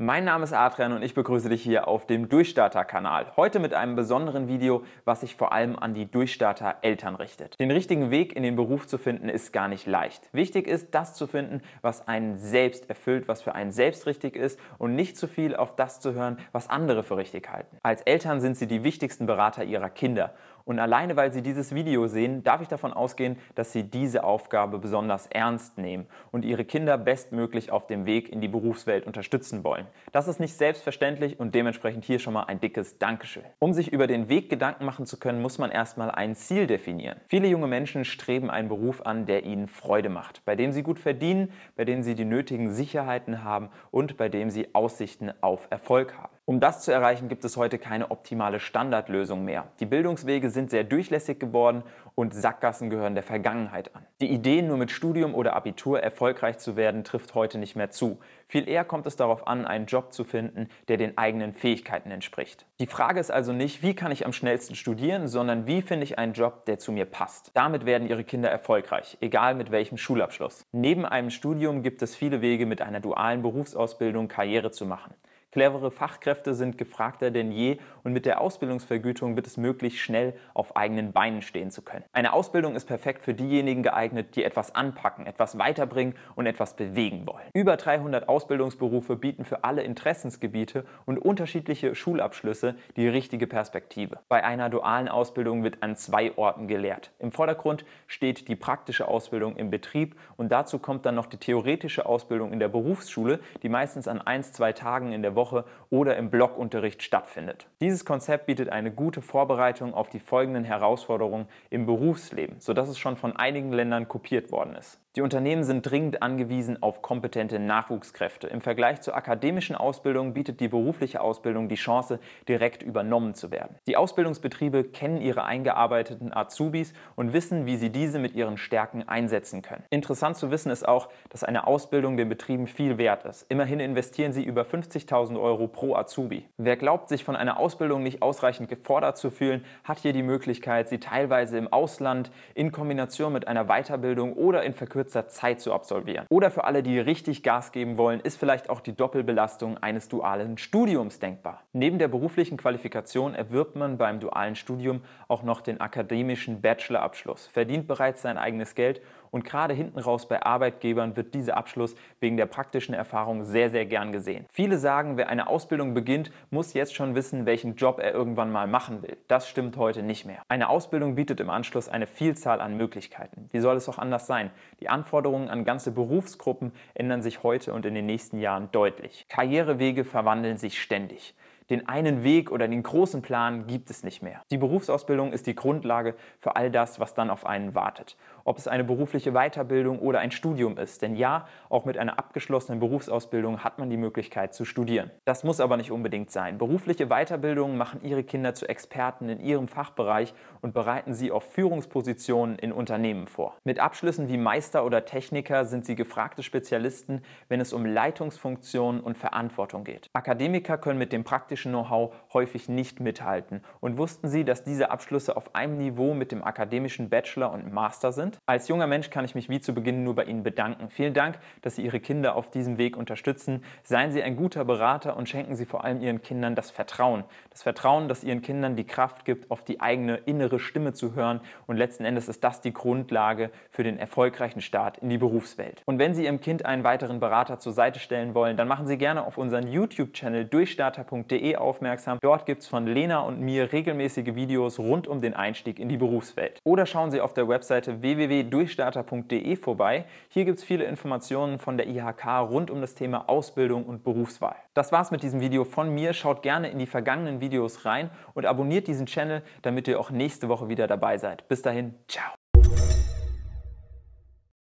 Mein Name ist Adrian und ich begrüße dich hier auf dem Durchstarter-Kanal. Heute mit einem besonderen Video, was sich vor allem an die Durchstarter-Eltern richtet. Den richtigen Weg in den Beruf zu finden ist gar nicht leicht. Wichtig ist, das zu finden, was einen selbst erfüllt, was für einen selbst richtig ist und nicht zu viel auf das zu hören, was andere für richtig halten. Als Eltern sind sie die wichtigsten Berater ihrer Kinder und alleine weil Sie dieses Video sehen, darf ich davon ausgehen, dass Sie diese Aufgabe besonders ernst nehmen und Ihre Kinder bestmöglich auf dem Weg in die Berufswelt unterstützen wollen. Das ist nicht selbstverständlich und dementsprechend hier schon mal ein dickes Dankeschön. Um sich über den Weg Gedanken machen zu können, muss man erstmal ein Ziel definieren. Viele junge Menschen streben einen Beruf an, der ihnen Freude macht, bei dem sie gut verdienen, bei dem sie die nötigen Sicherheiten haben und bei dem sie Aussichten auf Erfolg haben. Um das zu erreichen, gibt es heute keine optimale Standardlösung mehr. Die Bildungswege sind sehr durchlässig geworden und Sackgassen gehören der Vergangenheit an. Die Idee, nur mit Studium oder Abitur erfolgreich zu werden, trifft heute nicht mehr zu. Viel eher kommt es darauf an, einen Job zu finden, der den eigenen Fähigkeiten entspricht. Die Frage ist also nicht, wie kann ich am schnellsten studieren, sondern wie finde ich einen Job, der zu mir passt. Damit werden Ihre Kinder erfolgreich, egal mit welchem Schulabschluss. Neben einem Studium gibt es viele Wege, mit einer dualen Berufsausbildung Karriere zu machen. Clevere Fachkräfte sind gefragter denn je und mit der Ausbildungsvergütung wird es möglich, schnell auf eigenen Beinen stehen zu können. Eine Ausbildung ist perfekt für diejenigen geeignet, die etwas anpacken, etwas weiterbringen und etwas bewegen wollen. Über 300 Ausbildungsberufe bieten für alle Interessensgebiete und unterschiedliche Schulabschlüsse die richtige Perspektive. Bei einer dualen Ausbildung wird an zwei Orten gelehrt. Im Vordergrund steht die praktische Ausbildung im Betrieb und dazu kommt dann noch die theoretische Ausbildung in der Berufsschule, die meistens an ein, zwei Tagen in der Woche Woche oder im Blockunterricht stattfindet. Dieses Konzept bietet eine gute Vorbereitung auf die folgenden Herausforderungen im Berufsleben, sodass es schon von einigen Ländern kopiert worden ist. Die Unternehmen sind dringend angewiesen auf kompetente Nachwuchskräfte. Im Vergleich zur akademischen Ausbildung bietet die berufliche Ausbildung die Chance, direkt übernommen zu werden. Die Ausbildungsbetriebe kennen ihre eingearbeiteten Azubis und wissen, wie sie diese mit ihren Stärken einsetzen können. Interessant zu wissen ist auch, dass eine Ausbildung den Betrieben viel wert ist. Immerhin investieren sie über 50.000 10.000 Euro pro Azubi. Wer glaubt, sich von einer Ausbildung nicht ausreichend gefordert zu fühlen, hat hier die Möglichkeit, sie teilweise im Ausland in Kombination mit einer Weiterbildung oder in verkürzter Zeit zu absolvieren. Oder für alle, die richtig Gas geben wollen, ist vielleicht auch die Doppelbelastung eines dualen Studiums denkbar. Neben der beruflichen Qualifikation erwirbt man beim dualen Studium auch noch den akademischen Bachelorabschluss, verdient bereits sein eigenes Geld und gerade hinten raus bei Arbeitgebern wird dieser Abschluss wegen der praktischen Erfahrung sehr, sehr gern gesehen. Viele sagen, wer eine Ausbildung beginnt, muss jetzt schon wissen, welchen Job er irgendwann mal machen will. Das stimmt heute nicht mehr. Eine Ausbildung bietet im Anschluss eine Vielzahl an Möglichkeiten. Wie soll es auch anders sein? Die Anforderungen an ganze Berufsgruppen ändern sich heute und in den nächsten Jahren deutlich. Karrierewege verwandeln sich ständig den einen Weg oder den großen Plan gibt es nicht mehr. Die Berufsausbildung ist die Grundlage für all das, was dann auf einen wartet. Ob es eine berufliche Weiterbildung oder ein Studium ist. Denn ja, auch mit einer abgeschlossenen Berufsausbildung hat man die Möglichkeit zu studieren. Das muss aber nicht unbedingt sein. Berufliche Weiterbildungen machen ihre Kinder zu Experten in ihrem Fachbereich und bereiten sie auf Führungspositionen in Unternehmen vor. Mit Abschlüssen wie Meister oder Techniker sind sie gefragte Spezialisten, wenn es um Leitungsfunktionen und Verantwortung geht. Akademiker können mit dem praktischen praktischen Know-how häufig nicht mithalten. Und wussten Sie, dass diese Abschlüsse auf einem Niveau mit dem akademischen Bachelor und Master sind? Als junger Mensch kann ich mich wie zu Beginn nur bei Ihnen bedanken. Vielen Dank, dass Sie Ihre Kinder auf diesem Weg unterstützen. Seien Sie ein guter Berater und schenken Sie vor allem Ihren Kindern das Vertrauen. Das Vertrauen, das Ihren Kindern die Kraft gibt, auf die eigene innere Stimme zu hören. Und letzten Endes ist das die Grundlage für den erfolgreichen Start in die Berufswelt. Und wenn Sie Ihrem Kind einen weiteren Berater zur Seite stellen wollen, dann machen Sie gerne auf unseren YouTube-Channel durchstarter.de berufsbildung.de aufmerksam. Dort gibt es von Lena und mir regelmäßige Videos rund um den Einstieg in die Berufswelt. Oder schauen Sie auf der Webseite www.durchstarter.de vorbei. Hier gibt es viele Informationen von der IHK rund um das Thema Ausbildung und Berufswahl. Das war's mit diesem Video von mir. Schaut gerne in die vergangenen Videos rein und abonniert diesen Channel, damit ihr auch nächste Woche wieder dabei seid. Bis dahin, ciao.